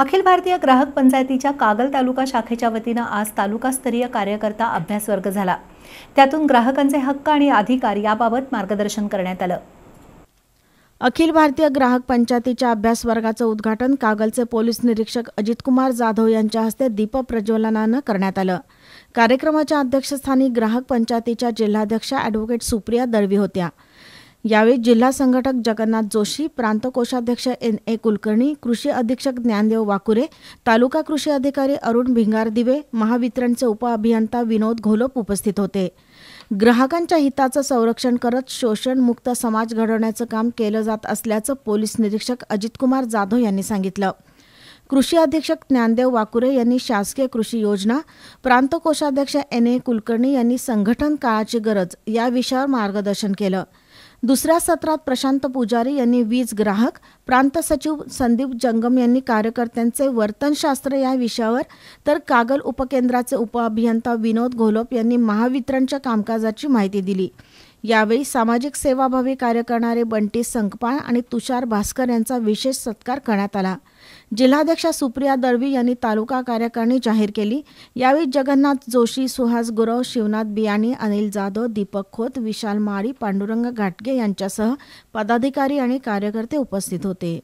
अखिल भारतीय ग्राहक पंचायतीच्या कागल तालुका शाखेच्या वतीनं आज तालुकास्तरीय कार्यकर्ता अभ्यास वर्ग झाला त्यातून ग्राहकांचे हक्क आणि अधिकार याबाबत मार्गदर्शन करण्यात आलं अखिल भारतीय ग्राहक पंचायतीच्या अभ्यास वर्गाचं उद्घाटन कागलचे पोलीस निरीक्षक अजितकुमार जाधव यांच्या हस्ते दीप प्रज्वलनानं करण्यात आलं कार्यक्रमाच्या अध्यक्षस्थानी ग्राहक पंचायतीच्या जिल्हाध्यक्षा अॅडव्होकेट सुप्रिया दळवी होत्या यावेळी जिल्हा संघटक जगन्नाथ जोशी प्रांत कोषाध्यक्ष एन ए कुलकर्णी कृषी अधीक्षक ज्ञानदेव वाकुरे तालुका कृषी अधिकारी अरुण भिंगार दिवे महावितरणचे उपअभियंता विनोद घोलप उपस्थित होते ग्राहकांच्या हिताचं संरक्षण करत शोषणमुक्त समाज घडवण्याचं काम केलं जात असल्याचं पोलीस निरीक्षक अजितकुमार जाधव यांनी सांगितलं कृषी अधीक्षक ज्ञानदेव वाकुरे यांनी शासकीय कृषी योजना प्रांत कोषाध्यक्ष एन ए कुलकर्णी यांनी संघटन काळाची गरज या विषयावर मार्गदर्शन केलं दुसऱ्या सत्रात प्रशांत पुजारी यांनी वीज ग्राहक प्रांत सचिव संदीप जंगम यांनी कार्यकर्त्यांचे वर्तनशास्त्र या विषयावर तर कागल उपकेंद्राचे उपअभियंता विनोद घोलप यांनी महावितरणच्या कामकाजाची माहिती दिली यावेळी सामाजिक सेवाभावी कार्य करणारे बंटी संकपाळ आणि तुषार भास्कर यांचा विशेष सत्कार करण्यात आला जिल्हाध्यक्षा सुप्रिया दळवी यांनी तालुका कार्यकारिणी जाहीर केली यावेळी जगन्नाथ जोशी सुहास गुरव शिवनाथ बियाणी अनिल जाधव दीपक खोत विशाल माळी पांडुरंग घाटगे यांच्यासह पदाधिकारी आणि कार्यकर्ते उपस्थित होते